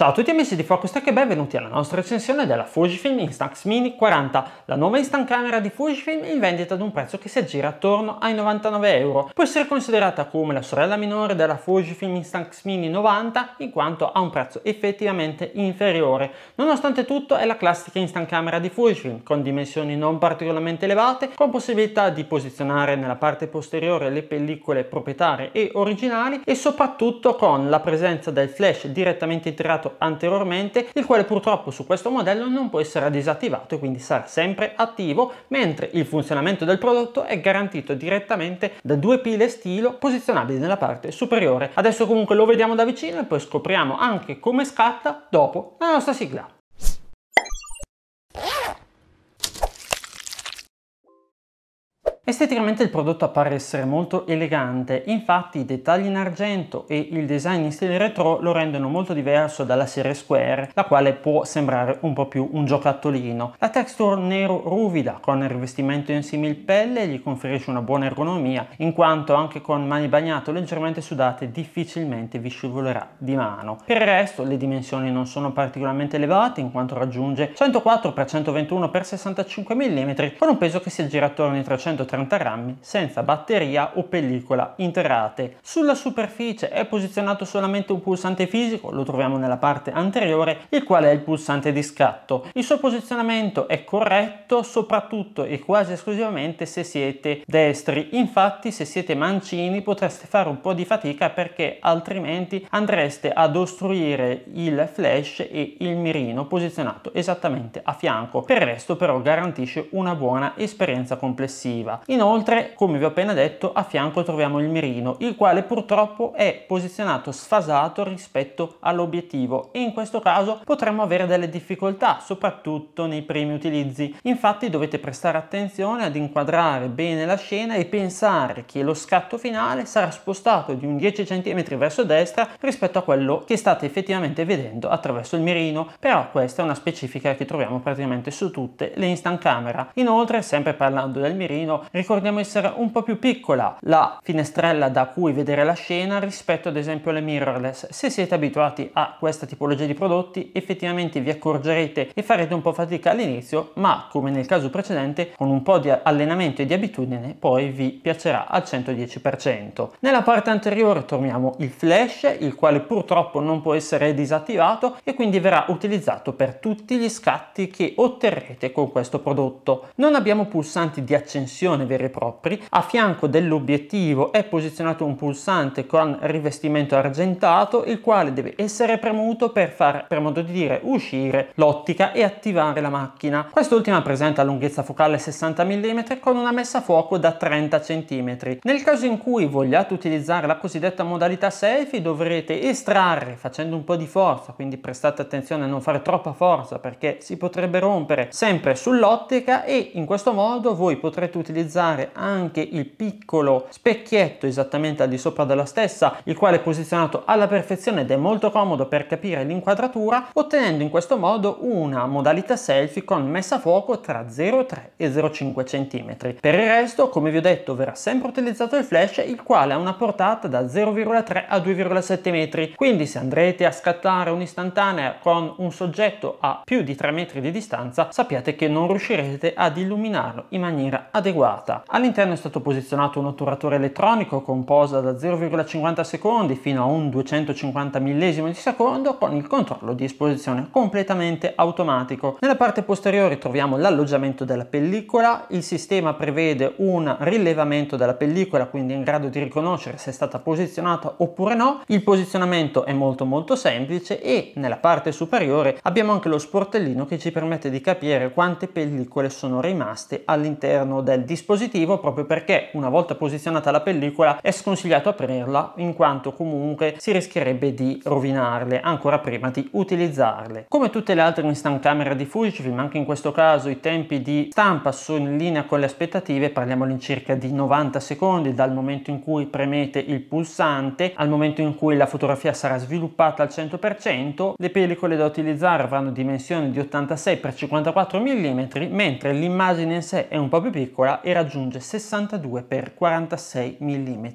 Ciao a tutti amici di Focus Tech e benvenuti alla nostra recensione della Fujifilm Instax Mini 40, la nuova instant camera di Fujifilm in vendita ad un prezzo che si aggira attorno ai 99 euro. Può essere considerata come la sorella minore della Fujifilm Instax Mini 90 in quanto ha un prezzo effettivamente inferiore. Nonostante tutto è la classica instant camera di Fujifilm con dimensioni non particolarmente elevate, con possibilità di posizionare nella parte posteriore le pellicole proprietarie e originali e soprattutto con la presenza del flash direttamente tirato anteriormente, il quale purtroppo su questo modello non può essere disattivato e quindi sarà sempre attivo, mentre il funzionamento del prodotto è garantito direttamente da due pile stilo posizionabili nella parte superiore. Adesso comunque lo vediamo da vicino e poi scopriamo anche come scatta dopo la nostra sigla. Esteticamente il prodotto appare essere molto elegante, infatti i dettagli in argento e il design in stile retro lo rendono molto diverso dalla serie Square, la quale può sembrare un po' più un giocattolino. La texture nero ruvida con il rivestimento in simil pelle gli conferisce una buona ergonomia, in quanto anche con mani bagnate o leggermente sudate difficilmente vi scivolerà di mano. Per il resto le dimensioni non sono particolarmente elevate, in quanto raggiunge 104 x 121 x 65 mm con un peso che si aggira attorno ai 330 40 grammi senza batteria o pellicola interrate. Sulla superficie è posizionato solamente un pulsante fisico, lo troviamo nella parte anteriore, il quale è il pulsante di scatto. Il suo posizionamento è corretto soprattutto e quasi esclusivamente se siete destri, infatti se siete mancini potreste fare un po' di fatica perché altrimenti andreste ad ostruire il flash e il mirino posizionato esattamente a fianco. Per il resto però garantisce una buona esperienza complessiva. Inoltre, come vi ho appena detto, a fianco troviamo il mirino, il quale purtroppo è posizionato sfasato rispetto all'obiettivo e in questo caso potremmo avere delle difficoltà, soprattutto nei primi utilizzi. Infatti dovete prestare attenzione ad inquadrare bene la scena e pensare che lo scatto finale sarà spostato di un 10 cm verso destra rispetto a quello che state effettivamente vedendo attraverso il mirino, però questa è una specifica che troviamo praticamente su tutte le instant camera. Inoltre, sempre parlando del mirino, ricordiamo essere un po' più piccola la finestrella da cui vedere la scena rispetto ad esempio alle mirrorless. Se siete abituati a questa tipologia di prodotti effettivamente vi accorgerete e farete un po' fatica all'inizio ma come nel caso precedente con un po' di allenamento e di abitudine poi vi piacerà al 110%. Nella parte anteriore troviamo il flash il quale purtroppo non può essere disattivato e quindi verrà utilizzato per tutti gli scatti che otterrete con questo prodotto. Non abbiamo pulsanti di accensione pulsione veri e propri. A fianco dell'obiettivo è posizionato un pulsante con rivestimento argentato, il quale deve essere premuto per far, per modo di dire, uscire l'ottica e attivare la macchina. Quest'ultima presenta lunghezza focale 60 mm con una messa a fuoco da 30 cm. Nel caso in cui vogliate utilizzare la cosiddetta modalità selfie dovrete estrarre facendo un po' di forza, quindi prestate attenzione a non fare troppa forza perché si potrebbe rompere sempre sull'ottica e in questo modo voi potrete utilizzare utilizzare anche il piccolo specchietto esattamente al di sopra della stessa, il quale è posizionato alla perfezione ed è molto comodo per capire l'inquadratura, ottenendo in questo modo una modalità selfie con messa a fuoco tra 0,3 e 0,5 cm. Per il resto, come vi ho detto, verrà sempre utilizzato il flash, il quale ha una portata da 0,3 a 2,7 metri, quindi se andrete a scattare un'istantanea con un soggetto a più di 3 metri di distanza, sappiate che non riuscirete ad illuminarlo in maniera adeguata quadrata. All'interno è stato posizionato un otturatore elettronico con posa da 0,50 secondi fino a un 250 millesimo di secondo con il controllo di esposizione completamente automatico. Nella parte posteriore troviamo l'alloggiamento della pellicola, il sistema prevede un rilevamento della pellicola quindi in grado di riconoscere se è stata posizionata oppure no, il posizionamento è molto molto semplice e nella parte superiore abbiamo anche lo sportellino che ci permette di capire quante pellicole sono rimaste all'interno del dispositivo dispositivo proprio perché una volta posizionata la pellicola è sconsigliato aprirla in quanto comunque si rischierebbe di rovinarle ancora prima di utilizzarle. Come tutte le altre instant camera di Fujifilm anche in questo caso i tempi di stampa sono in linea con le aspettative parliamo all'incirca di 90 secondi dal momento in cui premete il pulsante al momento in cui la fotografia sarà sviluppata al 100% le pellicole da utilizzare avranno dimensioni di 86 x 54 mm mentre l'immagine in sé è un po' più piccola e raggiunge 62 x 46 mm.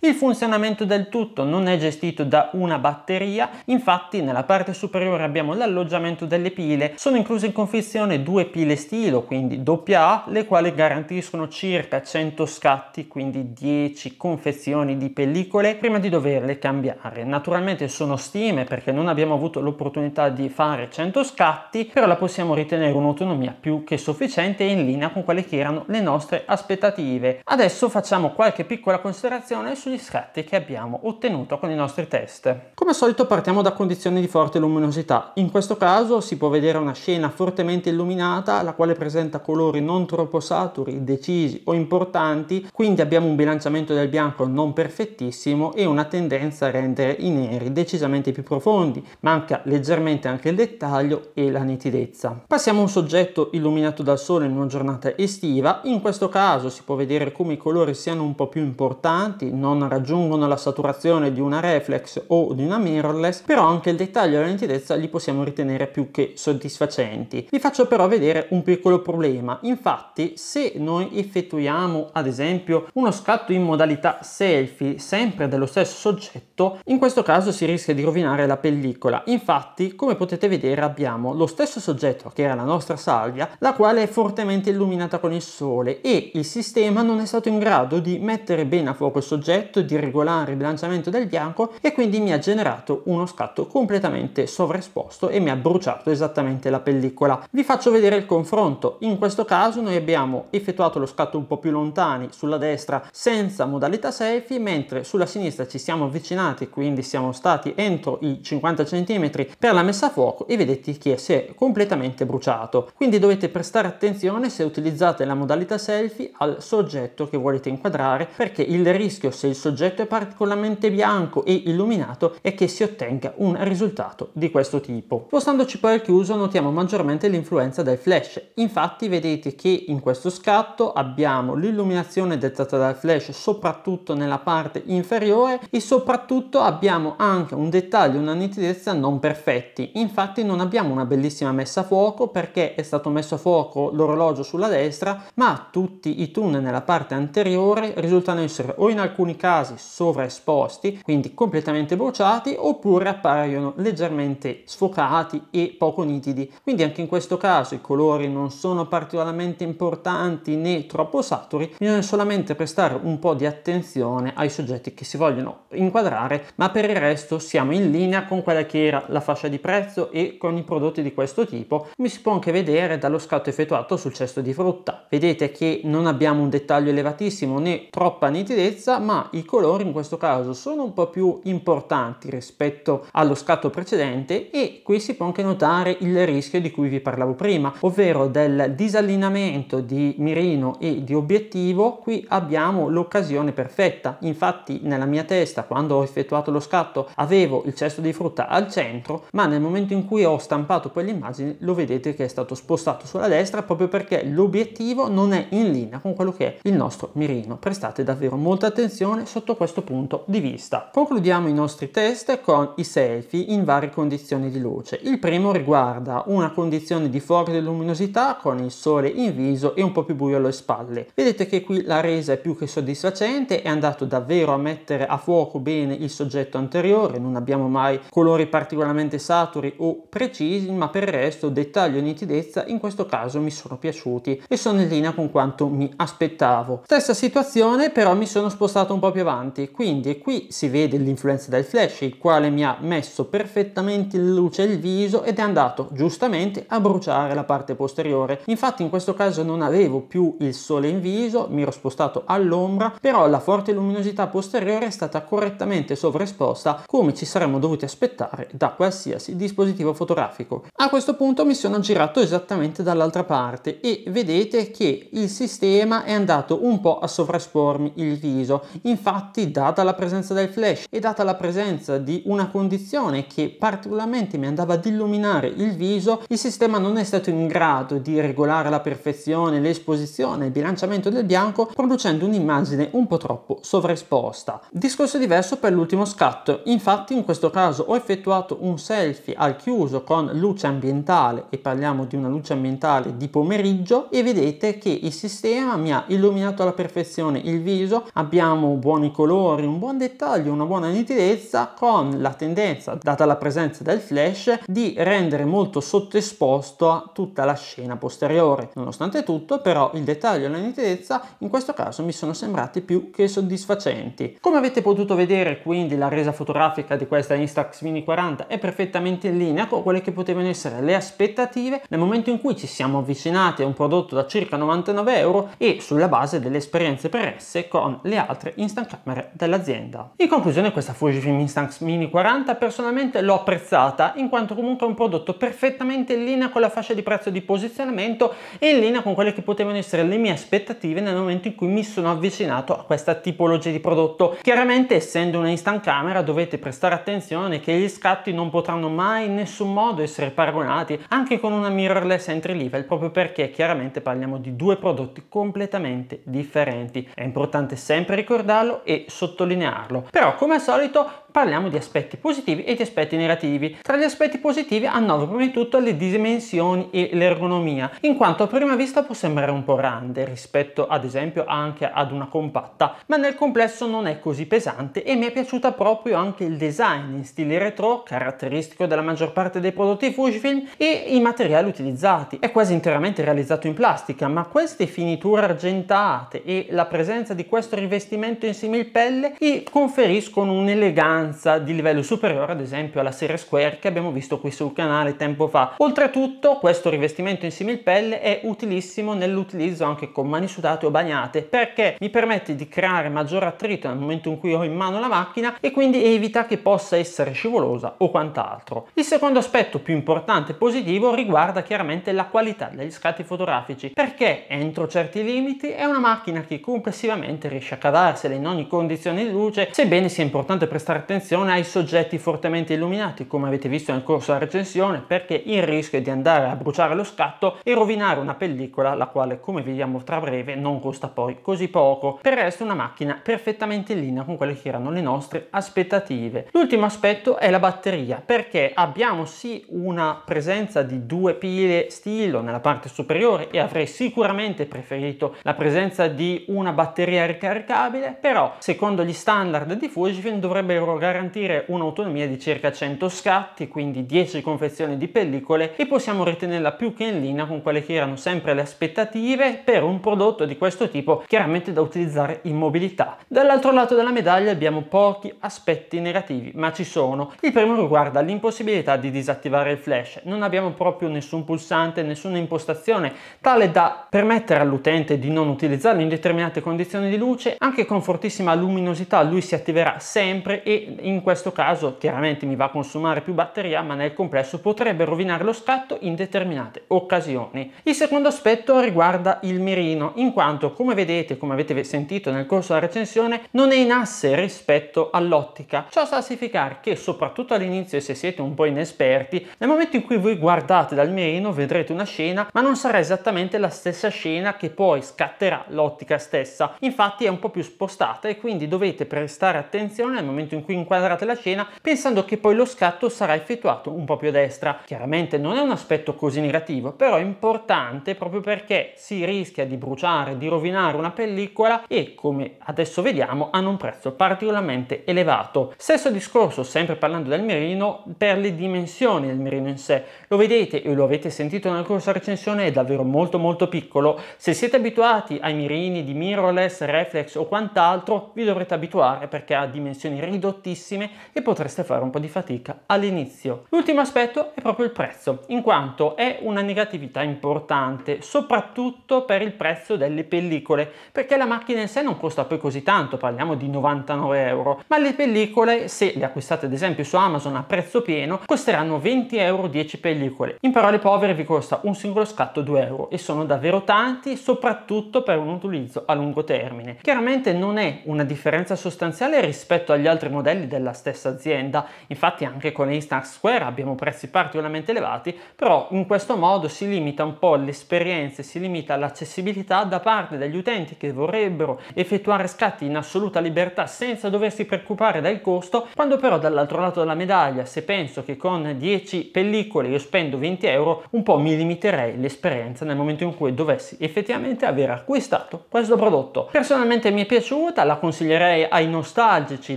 Il funzionamento del tutto non è gestito da una batteria, infatti nella parte superiore abbiamo l'alloggiamento delle pile, sono incluse in confezione due pile stilo, quindi AA, le quali garantiscono circa 100 scatti, quindi 10 confezioni di pellicole, prima di doverle cambiare. Naturalmente sono stime perché non abbiamo avuto l'opportunità di fare 100 scatti, però la possiamo ritenere un'autonomia più che sufficiente e in linea con quelle che erano le nostre aspettative. Adesso facciamo qualche piccola considerazione sugli scatti che abbiamo ottenuto con i nostri test. Come al solito partiamo da condizioni di forte luminosità. In questo caso si può vedere una scena fortemente illuminata la quale presenta colori non troppo saturi, decisi o importanti, quindi abbiamo un bilanciamento del bianco non perfettissimo e una tendenza a rendere i neri decisamente più profondi, manca leggermente anche il dettaglio e la nitidezza. Passiamo a un soggetto illuminato dal sole in una giornata estiva, in questo caso si può vedere come i colori siano un po' più importanti, non raggiungono la saturazione di una reflex o di una mirrorless, però anche il dettaglio e la nitidezza li possiamo ritenere più che soddisfacenti. Vi faccio però vedere un piccolo problema, infatti se noi effettuiamo ad esempio uno scatto in modalità selfie sempre dello stesso soggetto, in questo caso si rischia di rovinare la pellicola, infatti come potete vedere abbiamo lo stesso soggetto che era la nostra salvia, la quale è fortemente illuminata con il sole e il sistema non è stato in grado di mettere bene a fuoco il soggetto, di regolare il bilanciamento del bianco e quindi mi ha generato uno scatto completamente sovraesposto e mi ha bruciato esattamente la pellicola. Vi faccio vedere il confronto. In questo caso noi abbiamo effettuato lo scatto un po' più lontani sulla destra senza modalità selfie, mentre sulla sinistra ci siamo avvicinati, quindi siamo stati entro i 50 cm per la messa a fuoco e vedete che si è completamente bruciato. Quindi dovete prestare attenzione se utilizzate la modalità selfie selfie al soggetto che volete inquadrare perché il rischio se il soggetto è particolarmente bianco e illuminato è che si ottenga un risultato di questo tipo. Spostandoci poi al chiuso notiamo maggiormente l'influenza del flash, infatti vedete che in questo scatto abbiamo l'illuminazione dettata dal flash soprattutto nella parte inferiore e soprattutto abbiamo anche un dettaglio, una nitidezza non perfetti, infatti non abbiamo una bellissima messa a fuoco perché è stato messo a fuoco l'orologio sulla destra ma tutto tutti i tunnel nella parte anteriore risultano essere o in alcuni casi sovraesposti, quindi completamente bruciati, oppure appaiono leggermente sfocati e poco nitidi. Quindi anche in questo caso i colori non sono particolarmente importanti né troppo saturi, bisogna solamente prestare un po' di attenzione ai soggetti che si vogliono inquadrare, ma per il resto siamo in linea con quella che era la fascia di prezzo e con i prodotti di questo tipo, mi si può anche vedere dallo scatto effettuato sul cesto di frutta. Vedete che non abbiamo un dettaglio elevatissimo né troppa nitidezza, ma i colori in questo caso sono un po' più importanti rispetto allo scatto precedente e qui si può anche notare il rischio di cui vi parlavo prima, ovvero del disallineamento di mirino e di obiettivo, qui abbiamo l'occasione perfetta. Infatti nella mia testa quando ho effettuato lo scatto avevo il cesto di frutta al centro, ma nel momento in cui ho stampato quell'immagine lo vedete che è stato spostato sulla destra proprio perché l'obiettivo non è in linea linea con quello che è il nostro mirino. Prestate davvero molta attenzione sotto questo punto di vista. Concludiamo i nostri test con i selfie in varie condizioni di luce. Il primo riguarda una condizione di forte luminosità con il sole in viso e un po' più buio alle spalle. Vedete che qui la resa è più che soddisfacente, è andato davvero a mettere a fuoco bene il soggetto anteriore, non abbiamo mai colori particolarmente saturi o precisi, ma per il resto dettaglio e nitidezza in questo caso mi sono piaciuti e sono in linea con quanto mi aspettavo. Stessa situazione però mi sono spostato un po' più avanti, quindi qui si vede l'influenza del flash, il quale mi ha messo perfettamente in luce il viso ed è andato giustamente a bruciare la parte posteriore. Infatti in questo caso non avevo più il sole in viso, mi ero spostato all'ombra, però la forte luminosità posteriore è stata correttamente sovraesposta come ci saremmo dovuti aspettare da qualsiasi dispositivo fotografico. A questo punto mi sono girato esattamente dall'altra parte e vedete che il sistema sistema è andato un po' a sovraespormi il viso. Infatti, data la presenza del flash e data la presenza di una condizione che particolarmente mi andava ad illuminare il viso, il sistema non è stato in grado di regolare la perfezione, l'esposizione, il bilanciamento del bianco, producendo un'immagine un po' troppo sovraesposta. Discorso diverso per l'ultimo scatto. Infatti, in questo caso ho effettuato un selfie al chiuso con luce ambientale e parliamo di una luce ambientale di pomeriggio e vedete che il sistema sera mi ha illuminato alla perfezione il viso, abbiamo buoni colori, un buon dettaglio, una buona nitidezza con la tendenza, data la presenza del flash, di rendere molto sottoesposto a tutta la scena posteriore. Nonostante tutto però il dettaglio e la nitidezza in questo caso mi sono sembrati più che soddisfacenti. Come avete potuto vedere quindi la resa fotografica di questa Instax Mini 40 è perfettamente in linea con quelle che potevano essere le aspettative nel momento in cui ci siamo avvicinati a un prodotto da circa 99 euro euro e sulla base delle esperienze peresse con le altre instant camera dell'azienda. In conclusione questa Fujifilm Instax Mini 40 personalmente l'ho apprezzata in quanto comunque è un prodotto perfettamente in linea con la fascia di prezzo di posizionamento e in linea con quelle che potevano essere le mie aspettative nel momento in cui mi sono avvicinato a questa tipologia di prodotto. Chiaramente essendo una instant camera dovete prestare attenzione che gli scatti non potranno mai in nessun modo essere paragonati anche con una mirrorless entry level proprio perché chiaramente parliamo di due prodotti completamente differenti. È importante sempre ricordarlo e sottolinearlo. Però come al solito parliamo di aspetti positivi e di aspetti negativi. Tra gli aspetti positivi annodo prima di tutto le dimensioni e l'ergonomia, in quanto a prima vista può sembrare un po' grande rispetto ad esempio anche ad una compatta, ma nel complesso non è così pesante e mi è piaciuta proprio anche il design in stile retro, caratteristico della maggior parte dei prodotti Fujifilm, e i materiali utilizzati. È quasi interamente realizzato in plastica, ma queste finiture argentate e la presenza di questo rivestimento in pelle gli conferiscono un'eleganza importanza di livello superiore ad esempio alla serie Square che abbiamo visto qui sul canale tempo fa. Oltretutto questo rivestimento in similpelle è utilissimo nell'utilizzo anche con mani sudate o bagnate perché mi permette di creare maggior attrito nel momento in cui ho in mano la macchina e quindi evita che possa essere scivolosa o quant'altro. Il secondo aspetto più importante e positivo riguarda chiaramente la qualità degli scatti fotografici perché entro certi limiti è una macchina che complessivamente riesce a cavarsela in ogni condizione di luce sebbene sia importante prestare attenzione ai soggetti fortemente illuminati, come avete visto nel corso della recensione, perché il rischio è di andare a bruciare lo scatto e rovinare una pellicola, la quale, come vediamo tra breve, non costa poi così poco. Per il resto una macchina perfettamente in linea con quelle che erano le nostre aspettative. L'ultimo aspetto è la batteria, perché abbiamo sì una presenza di due pile stilo nella parte superiore e avrei sicuramente preferito la presenza di una batteria ricaricabile, però secondo gli standard di Fujifilm dovrebbero garantire un'autonomia di circa 100 scatti, quindi 10 confezioni di pellicole e possiamo ritenerla più che in linea con quelle che erano sempre le aspettative per un prodotto di questo tipo chiaramente da utilizzare in mobilità. Dall'altro lato della medaglia abbiamo pochi aspetti negativi, ma ci sono. Il primo riguarda l'impossibilità di disattivare il flash. Non abbiamo proprio nessun pulsante, nessuna impostazione tale da permettere all'utente di non utilizzarlo in determinate condizioni di luce, anche con fortissima luminosità lui si attiverà sempre e in questo caso chiaramente mi va a consumare più batteria ma nel complesso potrebbe rovinare lo scatto in determinate occasioni. Il secondo aspetto riguarda il mirino in quanto come vedete come avete sentito nel corso della recensione non è in asse rispetto all'ottica ciò sta a significare che soprattutto all'inizio se siete un po' inesperti nel momento in cui voi guardate dal mirino vedrete una scena ma non sarà esattamente la stessa scena che poi scatterà l'ottica stessa infatti è un po' più spostata e quindi dovete prestare attenzione al momento in cui inquadrate la scena pensando che poi lo scatto sarà effettuato un po' più a destra. Chiaramente non è un aspetto così negativo, però è importante proprio perché si rischia di bruciare, di rovinare una pellicola e come adesso vediamo hanno un prezzo particolarmente elevato. Stesso discorso, sempre parlando del mirino, per le dimensioni del mirino in sé. Lo vedete e lo avete sentito nella corsa recensione, è davvero molto molto piccolo. Se siete abituati ai mirini di mirrorless, reflex o quant'altro, vi dovrete abituare perché ha dimensioni ridotte altissime e potreste fare un po' di fatica all'inizio. L'ultimo aspetto è proprio il prezzo, in quanto è una negatività importante, soprattutto per il prezzo delle pellicole, perché la macchina in sé non costa poi così tanto, parliamo di 99 euro, ma le pellicole, se le acquistate ad esempio su Amazon a prezzo pieno, costeranno 20 euro 10 pellicole. In parole povere vi costa un singolo scatto 2 euro e sono davvero tanti, soprattutto per un utilizzo a lungo termine. Chiaramente non è una differenza sostanziale rispetto agli altri modelli modelli della stessa azienda, infatti anche con Instance Square abbiamo prezzi particolarmente elevati, però in questo modo si limita un po' l'esperienza e si limita l'accessibilità da parte degli utenti che vorrebbero effettuare scatti in assoluta libertà senza doversi preoccupare del costo, quando però dall'altro lato della medaglia, se penso che con 10 pellicole io spendo 20 euro, un po' mi limiterei l'esperienza nel momento in cui dovessi effettivamente aver acquistato questo prodotto. Personalmente mi è piaciuta, la consiglierei ai nostalgici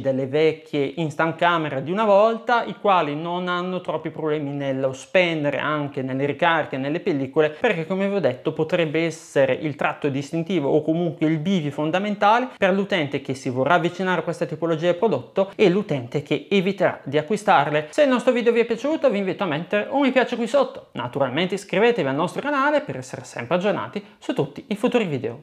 delle vecchie vecchie instant camera di una volta, i quali non hanno troppi problemi nello spendere anche nelle ricariche, nelle pellicole, perché come vi ho detto potrebbe essere il tratto distintivo o comunque il bivio fondamentale per l'utente che si vorrà avvicinare a questa tipologia di prodotto e l'utente che eviterà di acquistarle. Se il nostro video vi è piaciuto vi invito a mettere un mi piace qui sotto. Naturalmente iscrivetevi al nostro canale per essere sempre aggiornati su tutti i futuri video.